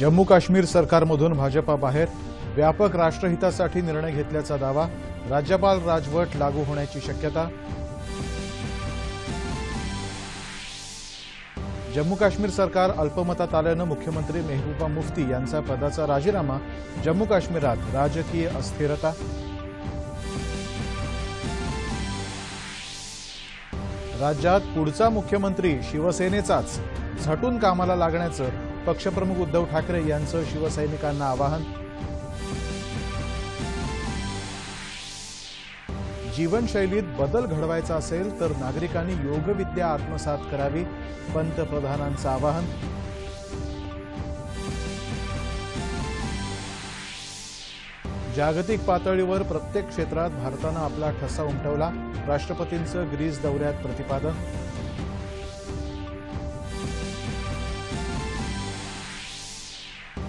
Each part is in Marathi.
जम्मू काश्मीर सरकारमधून भाजपाबाहेर व्यापक राष्ट्रहितासाठी निर्णय घेतल्याचा दावा राज्यपाल राजवट लागू होण्याची शक्यता जम्मू काश्मीर सरकार अल्पमतात आल्यानं मुख्यमंत्री मेहबूबा मुफ्ती यांचा पदाचा राजीनामा जम्मू काश्मीरात राजकीय अस्थिरता राज्यात पुढचा मुख्यमंत्री शिवसेनेचाच झटून कामाला लागण्याचं पक्षप्रमुख उद्धव ठाकरे यांचं शिवसैनिकांना आवाहन जीवनशैलीत बदल घडवायचा असेल तर नागरिकांनी योगविद्या आत्मसात करावी पंतप्रधानांचं आवाहन जागतिक पातळीवर प्रत्येक क्षेत्रात भारतानं आपला ठसा उमटवला राष्ट्रपतींचं ग्रीस दौऱ्यात प्रतिपादन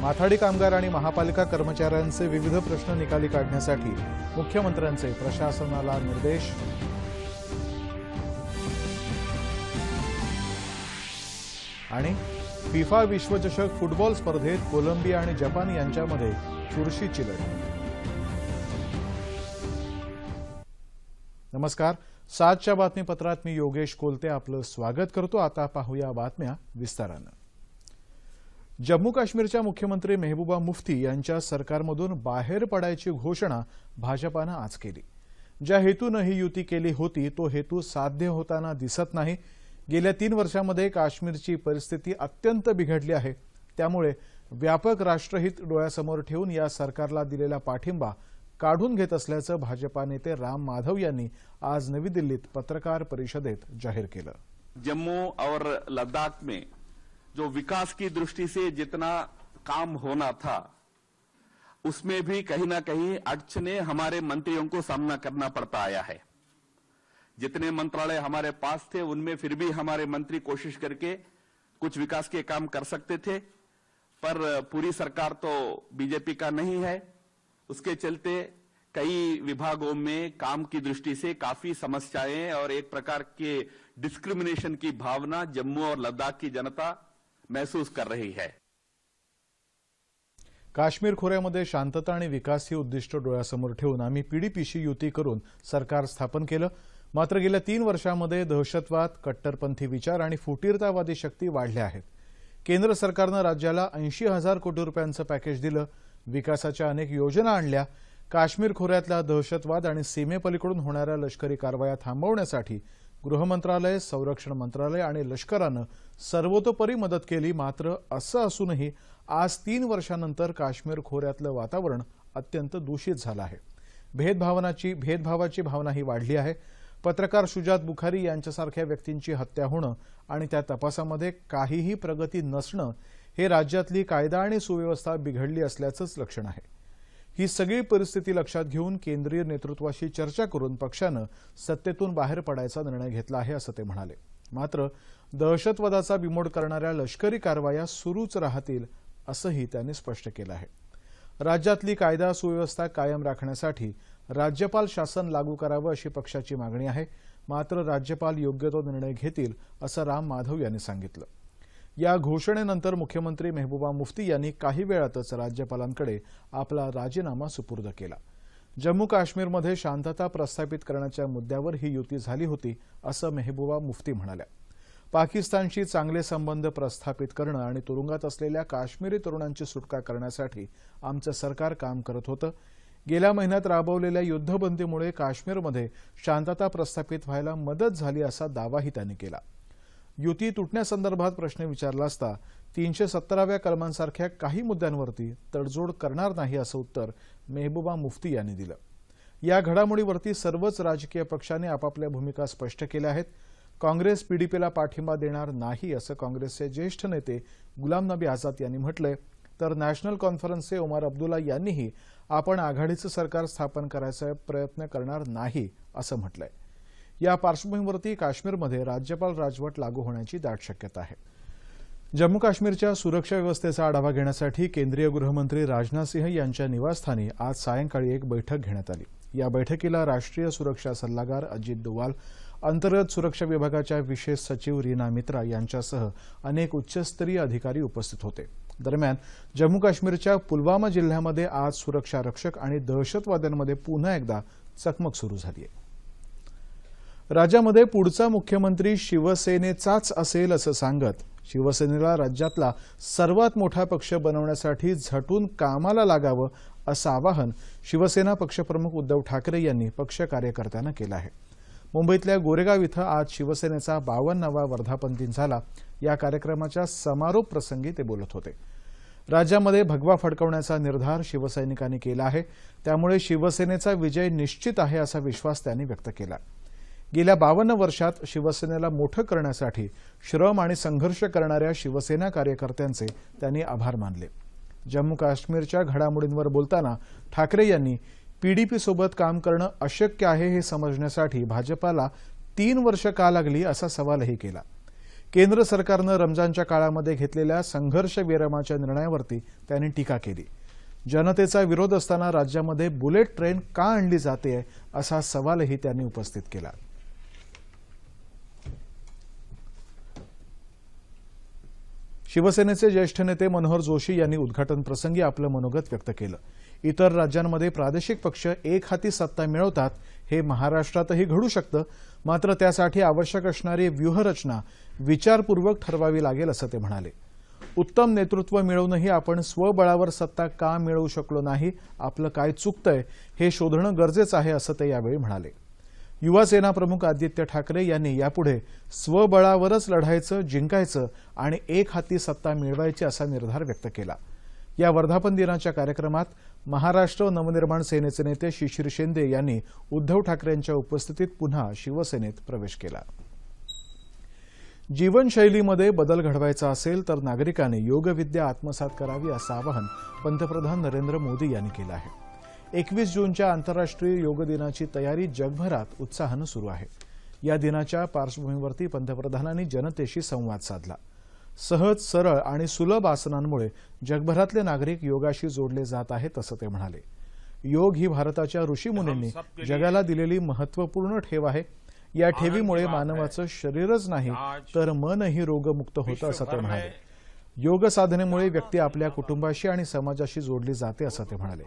माथाडी कामगार आणि महापालिका कर्मचाऱ्यांचे विविध प्रश्न निकाली काढण्यासाठी मुख्यमंत्र्यांचे प्रशासनाला निर्देश आणि फिफा विश्वचषक फुटबॉल स्पर्धेत कोलंबिया आणि जपान यांच्यामध्ये चुरशीची लढत नमस्कार सातच्या बातमीपत्रात मी योगेश कोलते आपलं स्वागत करतो आता पाहूया बातम्या विस्तारानं जम्मू काश्मीरच्या मुख्यमंत्री मेहबूबा मुफ्ती यांच्या सरकारमधून बाहेर पडायची घोषणा भाजपानं आज केली ज्या हेतूनं ही युती केली होती तो हेतू साध्य होताना दिसत नाही गेल्या तीन वर्षामध्ये काश्मीरची परिस्थिती अत्यंत बिघडली आहे त्यामुळे व्यापक राष्ट्रहित डोळ्यासमोर ठेवून या सरकारला दिलेला पाठिंबा काढून घेत असल्याचं भाजपा नेते राम माधव यांनी आज नवी दिल्लीत पत्रकार परिषदेत जाहीर केलं जम्मू और लद्दाख में जो विकास की दृष्टि से जितना काम होना था उसमें भी कहीं ना कहीं अड़चने हमारे मंत्रियों को सामना करना पड़ता आया है जितने मंत्रालय हमारे पास थे उनमें फिर भी हमारे मंत्री कोशिश करके कुछ विकास के काम कर सकते थे पर पूरी सरकार तो बीजेपी का नहीं है उसके चलते कई विभागों में काम की दृष्टि से काफी समस्याएं और एक प्रकार के डिस्क्रिमिनेशन की भावना जम्मू और लद्दाख की जनता महसूस कर रही है काश्मीर खोऱ्यामध्ये शांतता आणि विकास ही उद्दिष्ट डोळ्यासमोर ठेवून आम्ही पीडीपीशी युती करून सरकार स्थापन केलं मात्र गेल्या तीन वर्षांमध्ये दहशतवाद कट्टरपंथी विचार आणि फुटीरतावादी शक्ती वाढल्या आहेत केंद्र सरकारनं राज्याला ऐंशी हजार कोटी रुपयांचं पॅकेज दिलं विकासाच्या अनेक योजना आणल्या काश्मीर खोऱ्यातला दहशतवाद आणि सीमेपलीकडून होणाऱ्या लष्करी कारवाया थांबवण्यासाठी गृहमंत्रालय संरक्षण मंत्रालय आणि लष्करानं सर्वतोपरी मदत केली मात्र असं असूनही आज तीन वर्षानंतर काश्मीर खोऱ्यातलं वातावरण अत्यंत दूषित झालं आहे भेदभावनाची भेदभावाची भावना ही वाढली आहे पत्रकार शुजात बुखारी यांच्यासारख्या व्यक्तींची हत्या होणं आणि त्या तपासामध्ये काहीही प्रगती नसणं हे राज्यातली कायदा आणि सुव्यवस्था बिघडली असल्याचंच लक्षण आहे ही सगळी परिस्थिती लक्षात घेऊन केंद्रीय नेतृत्वाशी चर्चा करून पक्षानं सत्तेतून बाहेर पडायचा निर्णय घेतला आहे असं ते म्हणाले मात्र दहशतवादाचा बिमोड करणाऱ्या लष्करी कारवाया सुरूच राहतील असंही त्यांनी स्पष्ट केलं आहे राज्यातली कायदा सुव्यवस्था कायम राखण्यासाठी राज्यपाल शासन लागू करावं अशी पक्षाची मागणी आहे मात्र राज्यपाल योग्य तो निर्णय घेतील असं राम माधव यांनी सांगितलं या घोषणेनंतर मुख्यमंत्री मेहबूबा मुफ्ती यांनी काही वेळातच राज्यपालांकडे आपला राजीनामा सुपूर्द केला जम्मू काश्मीरमध्ये शांतता प्रस्थापित करण्याच्या मुद्द्यावर ही युती झाली होती असं मेहबूबा मुफ्ती म्हणाल्या पाकिस्तानशी चांगले संबंध प्रस्थापित करणं आणि तुरुंगात असलेल्या काश्मीरी तरुणांची सुटका करण्यासाठी आमचं सरकार काम करत होतं गेल्या महिन्यात राबवलेल्या युद्धबंदीमुळे काश्मीरमध्ये शांतता प्रस्थापित व्हायला मदत झाली असा दावाही त्यांनी केला युती तुटण्यासंदर्भात प्रश्न विचारला असता तीनशे सत्तराव्या कलमांसारख्या काही मुद्द्यांवरती तडजोड करणार नाही असं उत्तर मेहबूबा मुफ्ती यांनी दिलं या घडामोडीवरती सर्वच राजकीय पक्षांनी आपापल्या भूमिका स्पष्ट केल्या आहेत काँग्रेस पीडीपीला पाठिंबा देणार नाही असं काँग्रेसचे ज्येष्ठ नेते गुलाम नबी आझाद यांनी म्हटलंय तर नॅशनल कॉन्फरन्सचे ओमार अब्दुल्ला यांनीही आपण आघाडीचं सरकार स्थापन करायचा प्रयत्न करणार नाही असं म्हटलंय या पार्श्वभूमीवरती काश्मीरमध्ये राज्यपाल राजवट लागू होण्याची दाट शक्यता आहे जम्मू काश्मीरच्या सुरक्षा व्यवस्थेचा आढावा घेण्यासाठी केंद्रीय गृहमंत्री राजनाथ सिंह यांच्या निवासस्थानी आज सायंकाळी एक बैठक घेण्यात आली या बैठकीला राष्ट्रीय सुरक्षा सल्लागार अजित डोवाल अंतर्गत सुरक्षा विभागाच्या विशेष सचिव रीना मित्रा यांच्यासह अनेक उच्चस्तरीय अधिकारी उपस्थित होते दरम्यान जम्मू काश्मीरच्या पुलवामा जिल्ह्यामध्ये आज सुरक्षा रक्षक आणि दहशतवाद्यांमध्ये पुन्हा एकदा चकमक सुरू झाली आहे राज्यामध्ये पुढचा मुख्यमंत्री शिवसेनेचाच असेल असं सांगत शिवसेनेला राज्यातला सर्वात मोठा पक्ष बनवण्यासाठी झटून कामाला लागावं असं आवाहन शिवसेना पक्षप्रमुख उद्धव ठाकरे यांनी पक्ष कार्यकर्त्यांना केलं आहे मुंबईतल्या गोरेगाव इथं आज शिवसेनेचा बावन्नावा वर्धापन दिन झाला या कार्यक्रमाच्या समारोप प्रसंगी ते बोलत होते राज्यामध्ये भगवा फडकवण्याचा निर्धार शिवसैनिकांनी केला आहे त्यामुळे शिवसेनेचा विजय निश्चित आहे असा विश्वास त्यांनी व्यक्त केला गेल्या बावन्न वर्षात शिवसेनेला मोठं करण्यासाठी श्रम आणि संघर्ष करणाऱ्या शिवसेना कार्यकर्त्यांचे त्यांनी आभार मानले जम्मू काश्मीरच्या घडामोडींवर बोलताना ठाकरे यांनी पीडीपीसोबत काम करणं अशक्य आहे हे समजण्यासाठी भाजपाला तीन वर्ष का लागली असा सवालही केला केंद्र सरकारनं रमजानच्या काळामध्ये घेतलेल्या संघर्ष विरामाच्या निर्णयावरती त्यांनी टीका केली जनतेचा विरोध असताना राज्यामध्ये बुलेट ट्रेन का आणली जाते असा सवालही त्यांनी उपस्थित केला शिवसेनेचे ज्येष्ठ नेते मनोहर जोशी यांनी उद्घाटन प्रसंगी आपलं मनोगत व्यक्त केलं इतर राज्यांमध्ये प्रादेशिक पक्ष एक हाती सत्ता मिळवतात हे महाराष्ट्रातही घडू शकतं मात्र त्यासाठी आवश्यक असणारी व्यूहरचना विचारपूर्वक ठरवावी लागेल असं ते म्हणाले उत्तम नेतृत्व मिळवूनही आपण स्वबळावर सत्ता का मिळवू शकलो नाही आपलं काय चुकतंय हे शोधणं गरजेचं आहे असं ते यावेळी म्हणाले सेना प्रमुख आदित्य ठाकरे यांनी यापुढे स्वबळावरच लढायचं जिंकायचं आणि एक हाती सत्ता मिळवायची असा निर्धार व्यक्त केला या वर्धापन दिनाच्या कार्यक्रमात महाराष्ट्र नवनिर्माण सेनेचे नेते शिशिर शिंदे यांनी उद्धव ठाकरेंच्या उपस्थितीत पुन्हा शिवसेनेत प्रवेश केला जीवनशैलीमध्ये बदल घडवायचा असेल तर नागरिकांनी योगविद्या आत्मसात करावी असं आवाहन पंतप्रधान नरेंद्र मोदी यांनी केलं आहे एकवीस जूनच्या आंतरराष्ट्रीय योग दिनाची तयारी जगभरात उत्साहानं सुरू आहे या दिनाच्या पार्श्वभूमीवरती पंतप्रधानांनी जनतेशी संवाद साधला सहज सरळ आणि सुलभ आसनांमुळे जगभरातले नागरिक योगाशी जोडले जात आहेत असं ते म्हणाले योग ही भारताच्या ऋषीमुनींनी जगाला दिलेली महत्वपूर्ण ठेव आहे या ठेवीमुळे मानवाचं शरीरच नाही तर मनही रोगमुक्त होतं असं ते म्हणाले योग साधनेमुळे व्यक्ती आपल्या कुटुंबाशी आणि समाजाशी जोडली जाते असं ते म्हणाले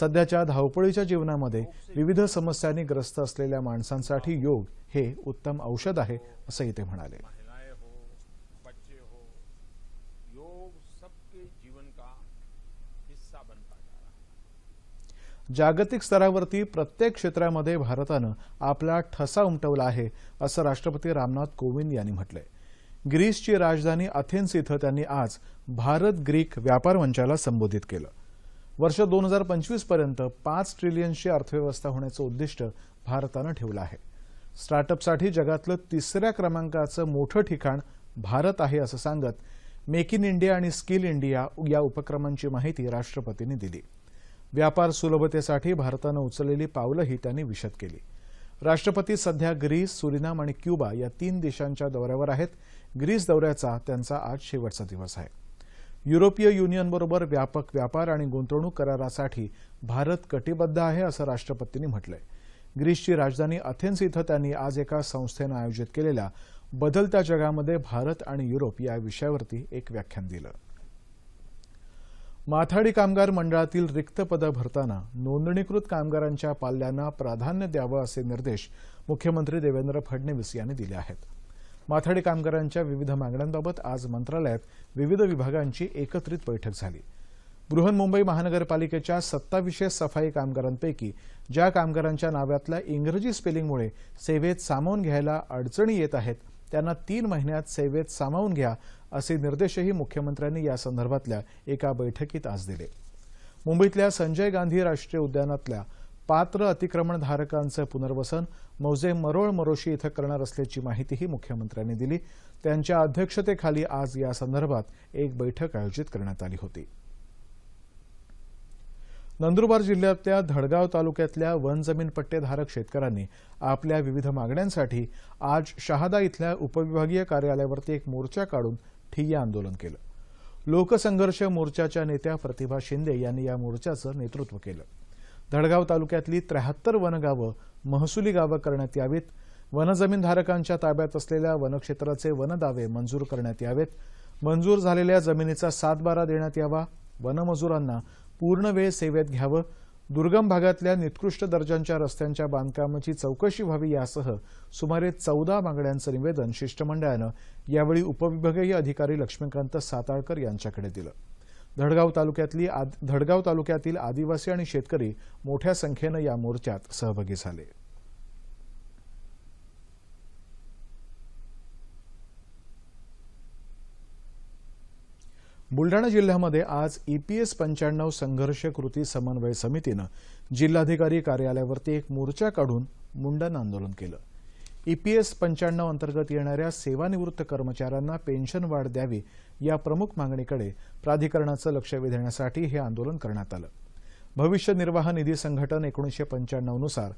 सध्याच्या धावपळीच्या जीवनामध्ये विविध समस्यांनी ग्रस्त असलेल्या माणसांसाठी योग हे उत्तम औषध आहे असंही ते म्हणाले जागतिक स्तरावरती प्रत्येक क्षेत्रामध्ये भारतानं आपला ठसा उमटवला आहे असं राष्ट्रपती रामनाथ कोविंद यांनी म्हटलंय ग्रीसची राजधानी अथेन्स इथं त्यांनी आज भारत ग्रीक व्यापार मंचाला संबोधित केलं वर्ष दोन हजार पंचवीस पर्यंत पाच ट्रिलियनची अर्थव्यवस्था होण्याचं उद्दिष्ट भारतानं ठेवलं आहे स्टार्टअपसाठी जगातलं तिसऱ्या क्रमांकाचं मोठं ठिकाण भारत आहे असं सांगत मेक इन इंडिया आणि स्किल इंडिया या उपक्रमांची माहिती राष्ट्रपतींनी दिली व्यापार सुलभतेसाठी भारतानं उचललेली पावलंही त्यांनी विशद केली राष्ट्रपती सध्या ग्रीस सुरिनाम आणि क्युबा या तीन देशांच्या दौऱ्यावर आहेत ग्रीस दौऱ्याचा त्यांचा आज शेवटचा दिवस आहे युरोपीय युनियनबरोबर व्यापक व्यापार आणि गुंतवणूक करारासाठी भारत कटिबद्ध आहे असं राष्ट्रपतींनी म्हटलंय ग्रीसची राजधानी अथेन्स इथं त्यांनी आज एका संस्थेनं आयोजित केलेल्या बदलत्या जगामध्ये भारत आणि युरोप या विषयावरती एक व्याख्यान दिलं माथाडी कामगार मंडळातील रिक्त पदं भरताना नोंदणीकृत कामगारांच्या पाल्यांना प्राधान्य द्यावं असे निर्देश मुख्यमंत्री देवेंद्र फडणवीस यांनी दिले आहेत माथाडी कामगारांच्या विविध मागण्यांबाबत आज मंत्रालयात विविध विभागांची एकत्रित बैठक झाली बृहन्मुंबई महानगरपालिकेच्या सत्ताविषय सफाई कामगारांपैकी ज्या कामगारांच्या नाव्यातल्या इंग्रजी स्पेलिंगमुळे सेवेत सामावून घ्यायला अडचणी येत आहेत त्यांना तीन महिन्यात सेवेत सामावून घ्या असे निर्देशही मुख्यमंत्र्यांनी यासंदर्भातल्या एका बैठकीत आज दिले मुंबईतल्या संजय गांधी राष्ट्रीय उद्यानातल्या पात्र अतिक्रमणधारकांचं पुनर्वसन मौजे मरोळ मरोशी इथं करणार असल्याची माहितीही मुख्यमंत्र्यांनी दिली त्यांच्या अध्यक्षतेखाली आज यासंदर्भात एक बैठक आयोजित करण्यात आली होती नंदुरबार जिल्ह्यातल्या धडगाव तालुक्यातल्या वन जमीन पट्टेधारक शेतकऱ्यांनी आपल्या विविध मागण्यांसाठी आज शहादा इथल्या उपविभागीय कार्यालयावरती एक मोर्चा काढून ठिय्या आंदोलन केलं लोकसंघर्ष मोर्चाच्या नेत्या प्रतिभा शिंदे यांनी या मोर्चाचं नेतृत्व केलं धडगाव तालुक्यातली त्र्याहत्तर वनगावं महसुली गावं करण्यात यावीत वनजमीनधारकांच्या ताब्यात असलेल्या वनक्षेत्राचे वनदावे मंजूर करण्यात यावेत मंजूर झालेल्या जमिनीचा सातबारा देण्यात यावा वनमजुरांना पूर्ण वेळ सेवेत घ्यावं दुर्गम भागातल्या निकृष्ट दर्जांच्या रस्त्यांच्या बांधकामाची चौकशी व्हावी यासह सुमारे चौदा मागण्यांचं निवेदन शिष्टमंडळानं यावेळी उपविभागीय अधिकारी लक्ष्मीकांत साताळकर यांच्याकडे दिलं धडगाव तालुक्यातली धडगाव तालुक्यातील आदिवासी आणि शेतकरी मोठ्या संख्येनं या मोर्चात सहभागी झाले बुलढाणा जिल्ह्यामध्ये आज ईपीएस पंच्याण्णव संघर्ष कृती समन्वय समितीनं जिल्हाधिकारी कार्यालयावरती एक मोर्चा काढून मुंडन आंदोलन केलं ईपीएस पंच्याण्णव अंतर्गत येणाऱ्या सेवानिवृत्त कर्मचाऱ्यांना पेन्शन वाढ द्यावी या प्रमुख मागणीकडे प्राधिकरणाचं लक्ष वेधण्यासाठी हे आंदोलन करण्यात आलं भविष्य निर्वाह निधी संघटन एकोणीसशे पंच्याण्णवनुसार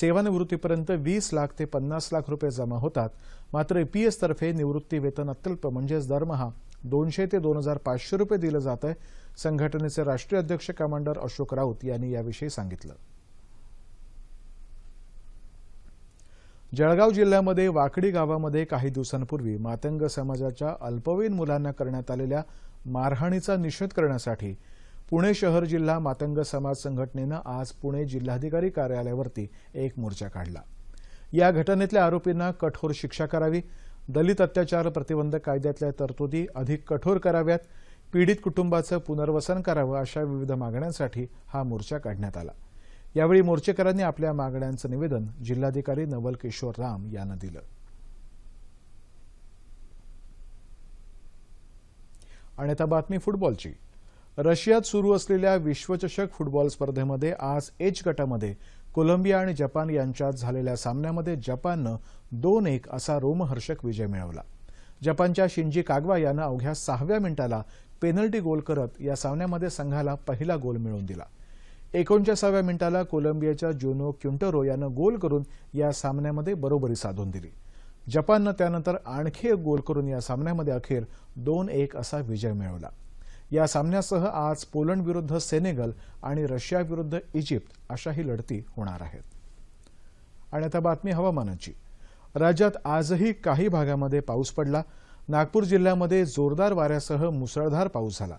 सेवानिवृत्तीपर्यंत वीस लाख ते पन्नास लाख रुपये जमा होतात मात्र ईपीएसतर्फे निवृत्ती वेतन अत्यल्प म्हणजेच दरमहा दोनशे ते दोन हजार पाचशे रुपये दिलं जात आहे संघटनेचे राष्ट्रीय अध्यक्ष कमांडर अशोक राऊत यांनी याविषयी सांगितलं जळगाव जिल्ह्यामध्ये वाकडी गावामध्ये काही दिवसांपूर्वी मातंग समाजाच्या अल्पवयीन मुलांना करण्यात आलेल्या मारहाणीचा निषेध करण्यासाठी पुणे शहर जिल्हा मातंग समाज संघटनेनं आज पुणे जिल्हाधिकारी कार्यालयावरती एक मोर्चा काढला या घटनेतल्या आरोपींना कठोर शिक्षा करावी दलित अत्याचार प्रतिबंधक कायद्यातल्या तरतुदी अधिक कठोर कराव्यात पीडित कुटुंबाचं पुनर्वसन करावं अशा विविध मागण्यांसाठी हा मोर्चा काढण्यात आला यावेळी मोर्चेकरांनी आपल्या मागण्यांचं निवेदन जिल्हाधिकारी नवल किशोर राम यांना दिलं आणि आता बातमी फुटबॉलची रशियात सुरू असलेल्या विश्वचषक फुटबॉल स्पर्धेमध्ये आज एच गटामध्ये कोलंबिया आणि जपान यांच्यात झालेल्या सामन्यामध्ये जपाननं दोन एक असा रोमहर्षक विजय मिळवला जपानच्या शिंजी कागवा यानं अवघ्या सहाव्या मिनिटाला पेनल्टी गोल करत या सामन्यामध्ये संघाला पहिला गोल मिळवून दिला एकोणचाळीसाव्या मिनिटाला कोलंबियाच्या जुनो क्युंटरो यानं गोल करून या सामन्यामध्ये बरोबरी साधून दिली जपाननं त्यानंतर आणखी एक गोल करून या सामन्यामध्ये अखेर दोन एक असा विजय मिळवला या सामन्यासह आज पोलंड विरुद्ध सेनेगल आणि रशिया विरुद्ध इजिप्त अशाही लढती होणार आहेत आणि आता बातमी हवामानाची राज्यात आजही काही भागामध्ये पाऊस पडला नागपूर जिल्ह्यामध्ये जोरदार वाऱ्यासह मुसळधार पाऊस झाला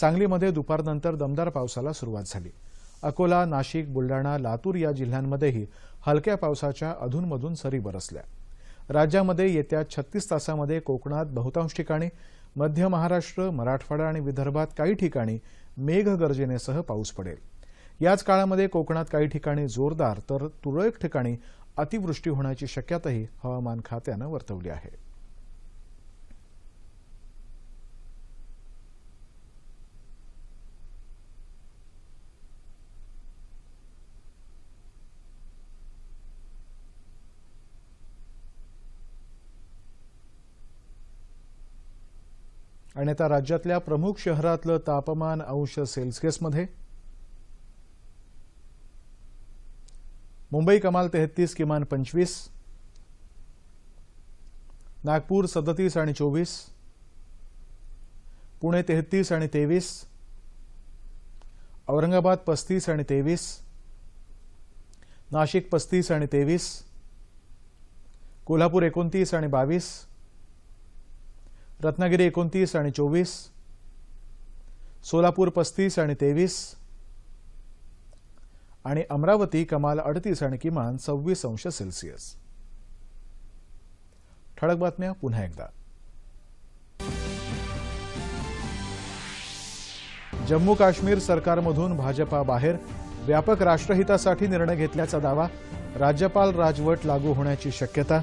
सांगलीमध्ये दुपारनंतर दमदार पावसाला सुरुवात झाली अकोला नाशिक बुलडाणा लातूर या जिल्ह्यांमध्येही हलक्या पावसाच्या अधूनमधून सरी बरसल्या राज्यामध्ये येत्या छत्तीस तासामध्ये कोकणात बहुतांश ठिकाणी मध्य महाराष्ट्र मराठवाडा आणि विदर्भात काही ठिकाणी मेघगर्जनेसह पाऊस पडेल याच काळामध्ये कोकणात काही ठिकाणी जोरदार तर तुरळक ठिकाणी अतिवृष्टी होण्याची शक्यताही हवामान खात्यानं वर्तवली आहे आणि आता राज्यातल्या प्रमुख शहरातलं तापमान अंश सेल्सिअसमध्ये मुंबई कमाल तेहतीस किमान पंचवीस नागपूर सदतीस आणि चोवीस पुणे तेहतीस आणि तेवीस औरंगाबाद पस्तीस आणि तेवीस नाशिक पस्तीस आणि तेवीस कोल्हापूर एकोणतीस आणि बावीस रत्नागिरी एकोणतीस आणि चोवीस सोलापूर पस्तीस आणि तेवीस आणि अमरावती कमाल अडतीस आणि किमान सव्वीस अंश सेल्सिअस ठळक बातम्या पुन्हा एकदा जम्मू काश्मीर सरकारमधून भाजपा बाहेर व्यापक राष्ट्रहितासाठी निर्णय घेतल्याचा दावा राज्यपाल राजवट लागू होण्याची शक्यता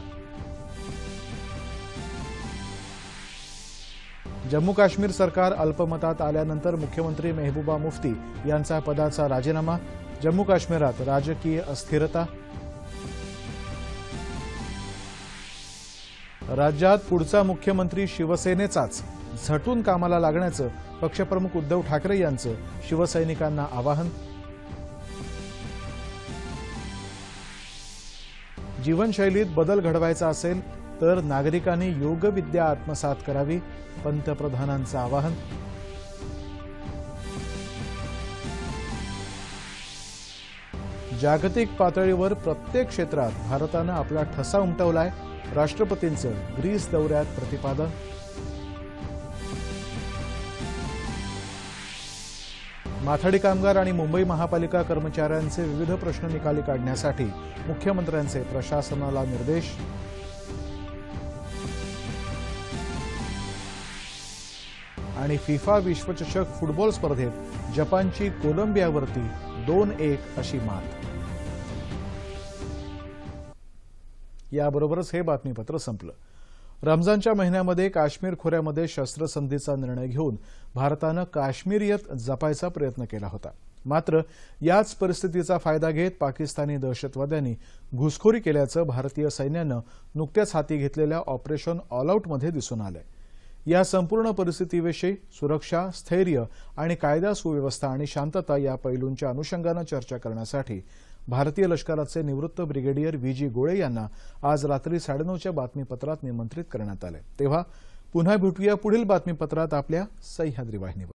जम्मू काश्मीर सरकार अल्पमतात आल्यानंतर मुख्यमंत्री मेहबूबा मुफ्ती यांचा पदाचा राजीनामा जम्मू काश्मीरात राजकीय अस्थिरता राज्यात पुढचा मुख्यमंत्री शिवसेनेचाच झटून कामाला लागण्याचं पक्षप्रमुख उद्धव ठाकरे यांचं शिवसैनिकांना आवाहन जीवनशैलीत बदल घडवायचा असेल तर नागरिकांनी योगविद्या आत्मसात करावी पंतप्रधानांचं आवाहन जागतिक पातळीवर प्रत्येक क्षेत्रात भारतानं आपला ठसा उमटवलाय राष्ट्रपतींचं ग्रीस दौऱ्यात प्रतिपादन माथाडी कामगार आणि मुंबई महापालिका कर्मचाऱ्यांचे विविध प्रश्न निकाली काढण्यासाठी मुख्यमंत्र्यांचे प्रशासनाला निर्देश आणि फिफा विश्वचषक फुटबॉल स्पर्धेत जपानची कोलंबियावरती दोन एक अशी मात याबरोबरच हे बातमीपत्र संपलं रमजानच्या महिन्यामध्ये काश्मीर खोऱ्यामध्ये शस्त्रसंधीचा निर्णय घेऊन भारतानं काश्मीरियत जपायचा प्रयत्न केला होता मात्र याच परिस्थितीचा फायदा घेत पाकिस्तानी दहशतवाद्यांनी घुसखोरी केल्याचं भारतीय सैन्यानं नुकत्याच हाती घेतलेल्या ऑपरेशन ऑलआऊटमध्ये दिसून आलं या संपूर्ण परिस्थितीविषयी सुरक्षा स्थैर्य आणि कायदा सुव्यवस्था आणि शांतता या पैलूंच्या अनुषंगानं चर्चा करण्यासाठी भारतीय लष्कराचे निवृत्त ब्रिगेडियर व्ही जी गोळे यांना आज रात्री साडेनऊच्या बातमीपत्रात निमंत्रित करण्यात आले तेव्हा पुन्हा भेटूया पुढील बातमीपत्रात आपल्या सह्याद्री वाहिनीवर